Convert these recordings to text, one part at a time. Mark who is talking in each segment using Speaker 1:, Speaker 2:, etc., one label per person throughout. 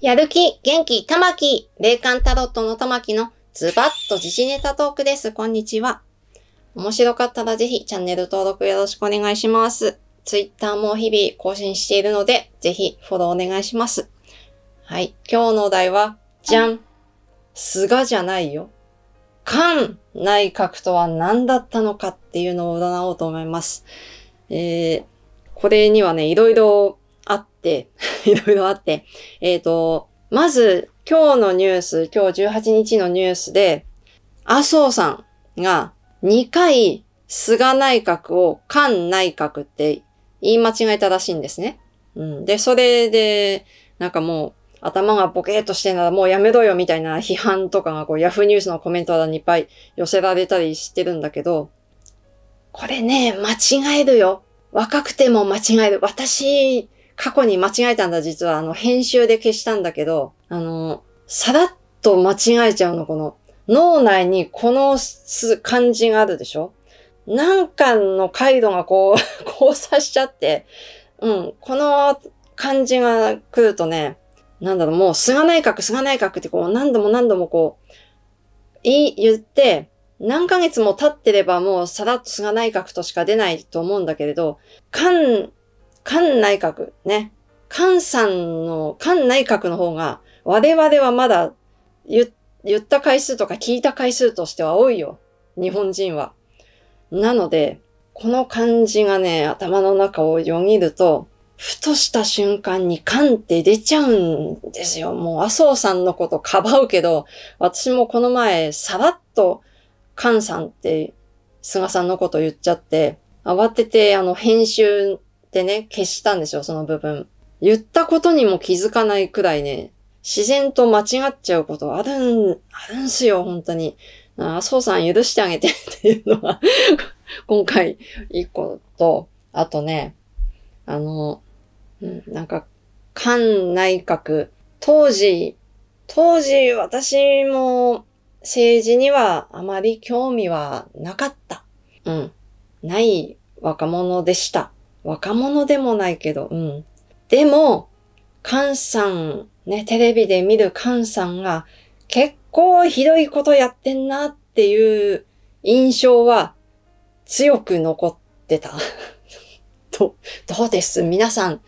Speaker 1: やる気、元気、玉木、霊感タロットの玉木のズバッと自信ネタトークです。こんにちは。面白かったらぜひチャンネル登録よろしくお願いします。Twitter も日々更新しているので、ぜひフォローお願いします。はい。今日のお題は、じゃん。菅じゃないよ。菅内閣とは何だったのかっていうのを占おうと思います。えー、これにはね、いろいろあって、いろいろあって、えっ、ー、と、まず、今日のニュース、今日18日のニュースで、麻生さんが2回菅内閣を菅内閣って言い間違えたらしいんですね。うん、で、それで、なんかもう頭がボケーっとしてならもうやめろよみたいな批判とかがこうヤフーニュースのコメント欄にいっぱい寄せられたりしてるんだけど、これね、間違えるよ。若くても間違える。私、過去に間違えたんだ、実は。あの、編集で消したんだけど、あの、さらっと間違えちゃうの、この。脳内にこの感じがあるでしょなんかの回路がこう、交差しちゃって、うん、この感じが来るとね、なんだろう、もう菅内閣、菅内閣ってこう何度も何度もこう、い、言って、何ヶ月も経ってればもうさらっと菅内閣としか出ないと思うんだけれど、ん、菅内閣ね。菅さんの、菅内閣の方が、我々はまだ言言った回数とか聞いた回数としては多いよ。日本人は。なので、この漢字がね、頭の中をよぎると、ふとした瞬間にンって出ちゃうんですよ。もう麻生さんのことかばうけど、私もこの前さらっと缶さんって菅さんのこと言っちゃって、慌ててあの編集ってね、消したんですよ、その部分。言ったことにも気づかないくらいね、自然と間違っちゃうことあるん、あるんすよ、本当に。あ、そうさん許してあげてっていうのは 今回、一個と、あとね、あの、うん、なんか、官内閣、当時、当時私も政治にはあまり興味はなかった。うん。ない若者でした。若者でもないけど、うん。でも、カンさん、ね、テレビで見るカンさんが結構ひどいことやってんなっていう印象は強く残ってた。ど、どうです皆さん、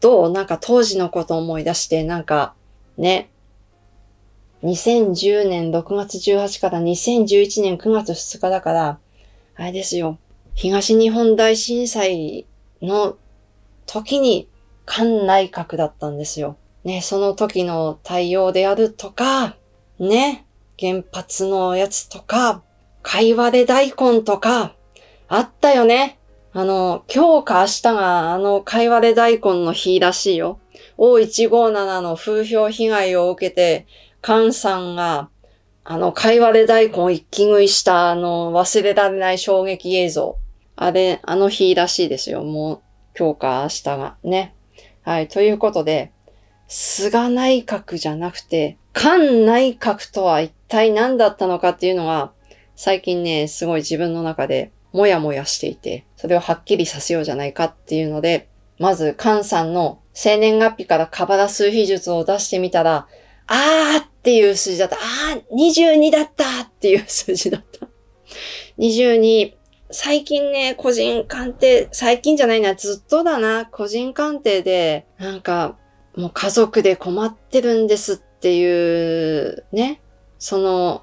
Speaker 1: どうなんか当時のこと思い出して、なんか、ね、2010年6月18から2011年9月2日だから、あれですよ、東日本大震災の時に館内閣だったんですよ。ね、その時の対応であるとか、ね、原発のやつとか、会話で大根とか、あったよね。あの、今日か明日があの会話で大根の日らしいよ。O157 の風評被害を受けて、菅さんが、あの、会話で大根一気食いしたあの、忘れられない衝撃映像。あれ、あの日らしいですよ。もう今日か明日がね。はい。ということで、菅内閣じゃなくて、菅内閣とは一体何だったのかっていうのが、最近ね、すごい自分の中でもやもやしていて、それをはっきりさせようじゃないかっていうので、まず菅さんの生年月日からカバラ数秘術を出してみたら、あーっていう数字だった。あー、22だったっていう数字だった。22、最近ね、個人鑑定、最近じゃないな、ずっとだな、個人鑑定で、なんか、もう家族で困ってるんですっていう、ね、その、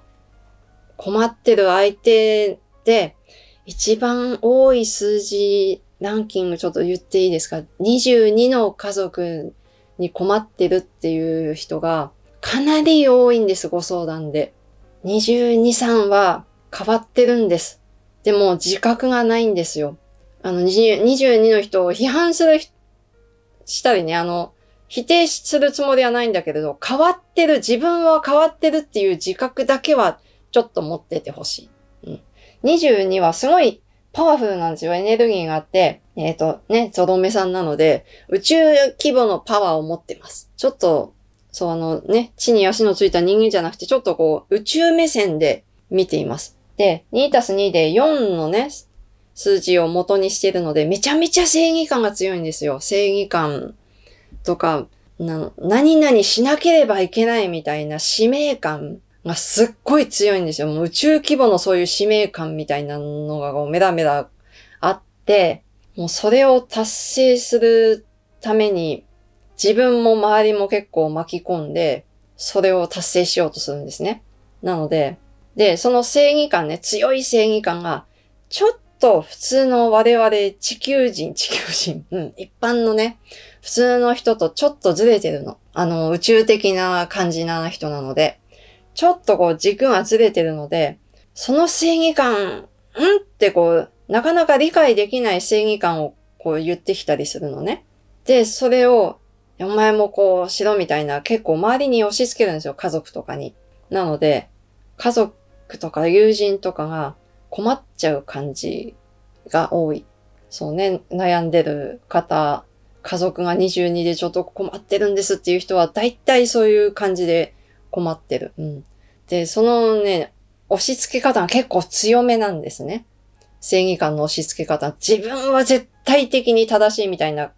Speaker 1: 困ってる相手で、一番多い数字ランキングちょっと言っていいですか ?22 の家族に困ってるっていう人がかなり多いんです、ご相談で。22、3は変わってるんです。でも自覚がないんですよ。あの、22の人を批判する、したりね、あの、否定するつもりはないんだけれど、変わってる、自分は変わってるっていう自覚だけはちょっと持っててほしい。うん。22はすごいパワフルなんですよ。エネルギーがあって、えっ、ー、とね、ゾロ目さんなので、宇宙規模のパワーを持ってます。ちょっと、そのね、地に足のついた人間じゃなくて、ちょっとこう、宇宙目線で見ています。で、2たす2で4のね、数字を元にしてるので、めちゃめちゃ正義感が強いんですよ。正義感とか、な何々しなければいけないみたいな使命感がすっごい強いんですよ。もう宇宙規模のそういう使命感みたいなのがこうメラメラあって、もうそれを達成するために自分も周りも結構巻き込んで、それを達成しようとするんですね。なので、で、その正義感ね、強い正義感が、ちょっと普通の我々地球人、地球人、うん、一般のね、普通の人とちょっとずれてるの。あの、宇宙的な感じな人なので、ちょっとこう軸がずれてるので、その正義感、うんってこう、なかなか理解できない正義感をこう言ってきたりするのね。で、それを、お前もこうしろみたいな結構周りに押し付けるんですよ、家族とかに。なので、家族クとか友人とかが困っちゃう感じが多い。そうね、悩んでる方、家族が22でちょっと困ってるんですっていう人は、大体そういう感じで困ってる。うん。で、そのね、押し付け方が結構強めなんですね。正義感の押し付け方。自分は絶対的に正しいみたいな、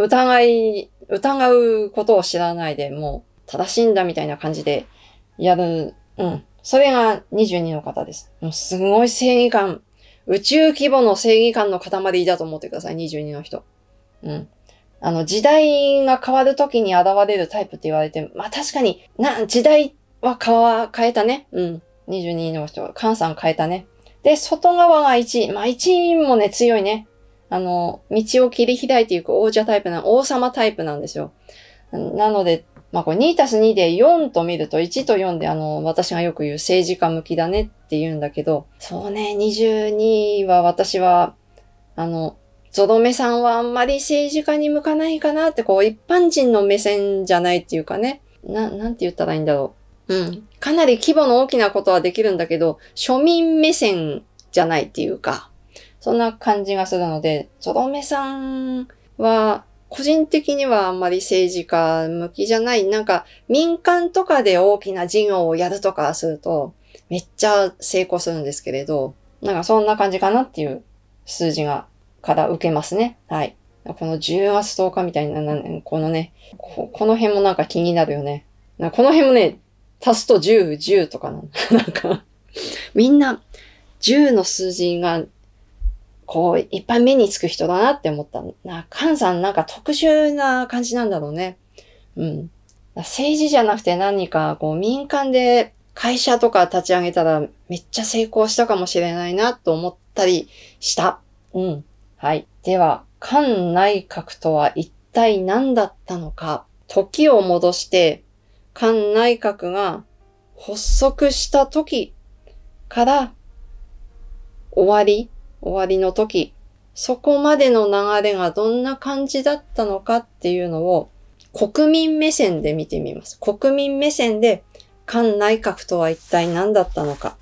Speaker 1: 疑い、疑うことを知らないでもう正しいんだみたいな感じでやる、うん。それが22の方です。もうすごい正義感。宇宙規模の正義感の塊だと思ってください、22の人。うん。あの、時代が変わる時に現れるタイプって言われて、まあ確かに、な、時代は変わ、変えたね。うん。22の人、カンさん変えたね。で、外側が1位。まあ1位もね、強いね。あの、道を切り開いていく王者タイプな、王様タイプなんですよ。なので、まあこれ2たす2で4と見ると1と4であの私がよく言う政治家向きだねって言うんだけど、そうね、22は私はあの、ゾロ目さんはあんまり政治家に向かないかなってこう一般人の目線じゃないっていうかね、な、なんて言ったらいいんだろう。うん。かなり規模の大きなことはできるんだけど、庶民目線じゃないっていうか、そんな感じがするので、ゾロ目さんは個人的にはあんまり政治家向きじゃない、なんか民間とかで大きな事業をやるとかすると、めっちゃ成功するんですけれど、なんかそんな感じかなっていう数字が、から受けますね。はい。この10月10日みたいな、このねこ、この辺もなんか気になるよね。この辺もね、足すと10、10とかな。なんか、みんな10の数字がこう、いっぱい目につく人だなって思ったな。カンさんなんか特殊な感じなんだろうね。うん。政治じゃなくて何か、こう、民間で会社とか立ち上げたらめっちゃ成功したかもしれないなと思ったりした。うん。はい。では、官内閣とは一体何だったのか。時を戻して、官内閣が発足した時から終わり終わりの時、そこまでの流れがどんな感じだったのかっていうのを国民目線で見てみます。国民目線で菅内閣とは一体何だったのか。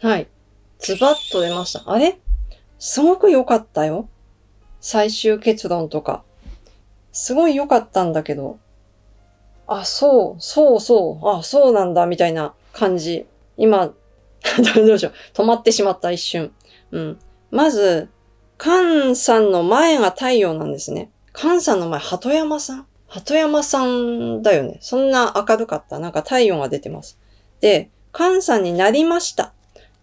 Speaker 1: はい。ズバッと出ました。あれすごく良かったよ。最終結論とか。すごい良かったんだけど、あ、そう、そうそう、あ、そうなんだ、みたいな感じ。今、どうしよう。止まってしまった、一瞬。うん。まず、カンさんの前が太陽なんですね。カンさんの前、鳩山さん鳩山さんだよね。そんな明るかった。なんか太陽が出てます。で、カンさんになりました。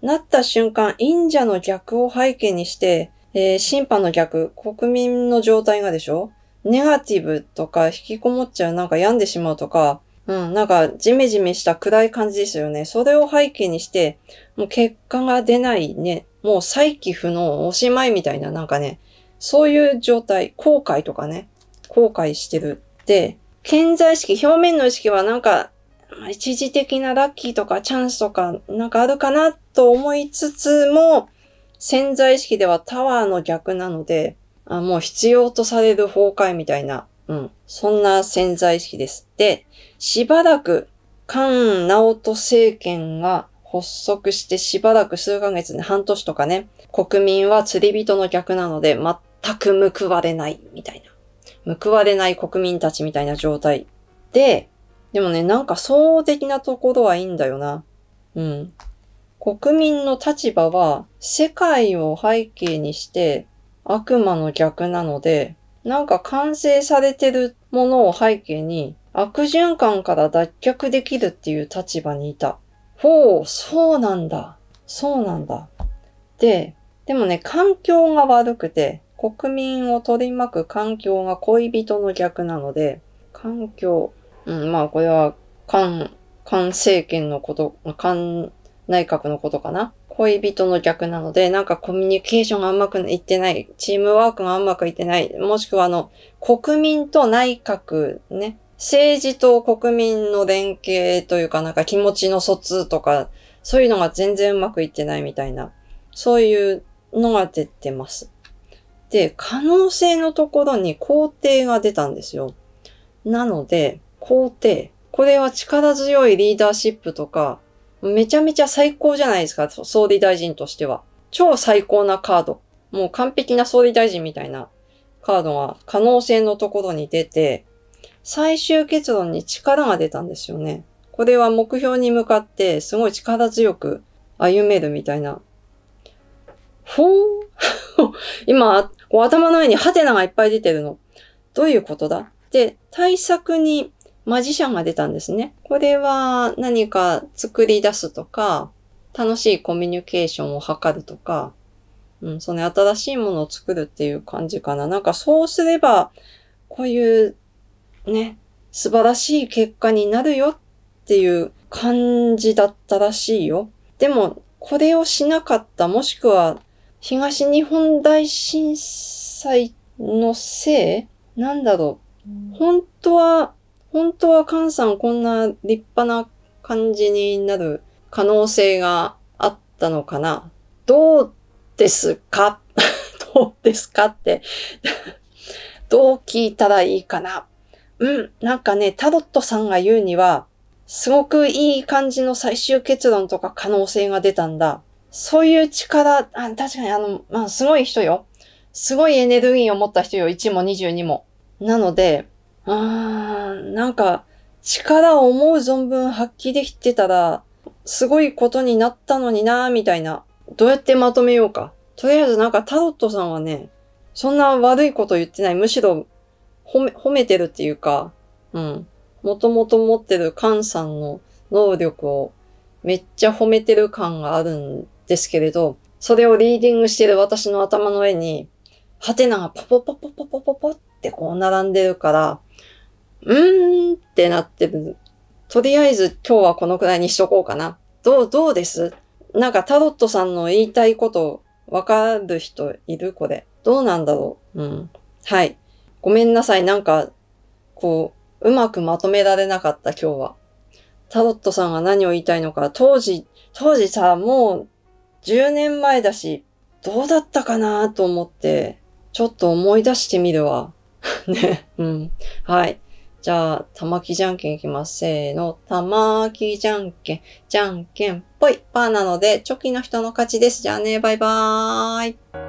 Speaker 1: なった瞬間、忍者の逆を背景にして、えー、審判の逆、国民の状態がでしょネガティブとか引きこもっちゃう、なんか病んでしまうとか、うん、なんかジメジメした暗い感じですよね。それを背景にして、もう結果が出ないね、もう再起不能おしまいみたいな、なんかね、そういう状態、後悔とかね、後悔してるって、在意識、表面の意識はなんか、一時的なラッキーとかチャンスとかなんかあるかなと思いつつも、潜在意識ではタワーの逆なので、あもう必要とされる崩壊みたいな、うん、そんな潜在意識です。で、しばらく、菅直人政権が発足してしばらく数ヶ月、で半年とかね、国民は釣り人の客なので全く報われないみたいな。報われない国民たちみたいな状態で、でもね、なんか総合的なところはいいんだよな。うん。国民の立場は世界を背景にして悪魔の逆なので、なんか完成されてるものを背景に悪循環から脱却できるっていう立場にいた。ほう、そうなんだ。そうなんだ。で、でもね、環境が悪くて、国民を取り巻く環境が恋人の逆なので、環境、うん、まあこれは、官、官政権のこと、官内閣のことかな。恋人の逆なので、なんかコミュニケーションがうまくいってない、チームワークがうまくいってない、もしくはあの、国民と内閣ね、政治と国民の連携というかなんか気持ちの疎通とか、そういうのが全然うまくいってないみたいな、そういうのが出てます。で、可能性のところに肯定が出たんですよ。なので、肯定。これは力強いリーダーシップとか、めちゃめちゃ最高じゃないですか、総理大臣としては。超最高なカード。もう完璧な総理大臣みたいなカードが可能性のところに出て、最終結論に力が出たんですよね。これは目標に向かってすごい力強く歩めるみたいな。ほー 今、こう頭の上にハテナがいっぱい出てるの。どういうことだで、対策にマジシャンが出たんですね。これは何か作り出すとか、楽しいコミュニケーションを図るとか、うん、その新しいものを作るっていう感じかな。なんかそうすれば、こういうね、素晴らしい結果になるよっていう感じだったらしいよ。でも、これをしなかった、もしくは東日本大震災のせいなんだろう。本当は本当はカンさんこんな立派な感じになる可能性があったのかなどうですか どうですかって どう聞いたらいいかなうん、なんかね、タロットさんが言うには、すごくいい感じの最終結論とか可能性が出たんだ。そういう力、あ確かにあの、まあ、すごい人よ。すごいエネルギーを持った人よ。1も22も。なので、あー、なんか、力を思う存分発揮できてたら、すごいことになったのになーみたいな。どうやってまとめようか。とりあえずなんかタロットさんはね、そんな悪いこと言ってない。むしろ褒め、褒めてるっていうか、うん。もともと持ってるカンさんの能力をめっちゃ褒めてる感があるんですけれど、それをリーディングしてる私の頭の上に、ハテナがポポポポポポポポってこう並んでるから、うーんってなって、る。とりあえず今日はこのくらいにしとこうかな。どう、どうですなんかタロットさんの言いたいことわかる人いるこれ。どうなんだろううん。はい。ごめんなさい。なんか、こう、うまくまとめられなかった今日は。タロットさんが何を言いたいのか、当時、当時さ、もう10年前だし、どうだったかなと思って、ちょっと思い出してみるわ。ね。うん。はい。じゃあ、玉木じゃんけんいきます。せーの。玉木じゃんけん、じゃんけんぽい。パーなので、チョキの人の勝ちです。じゃあね、バイバーイ。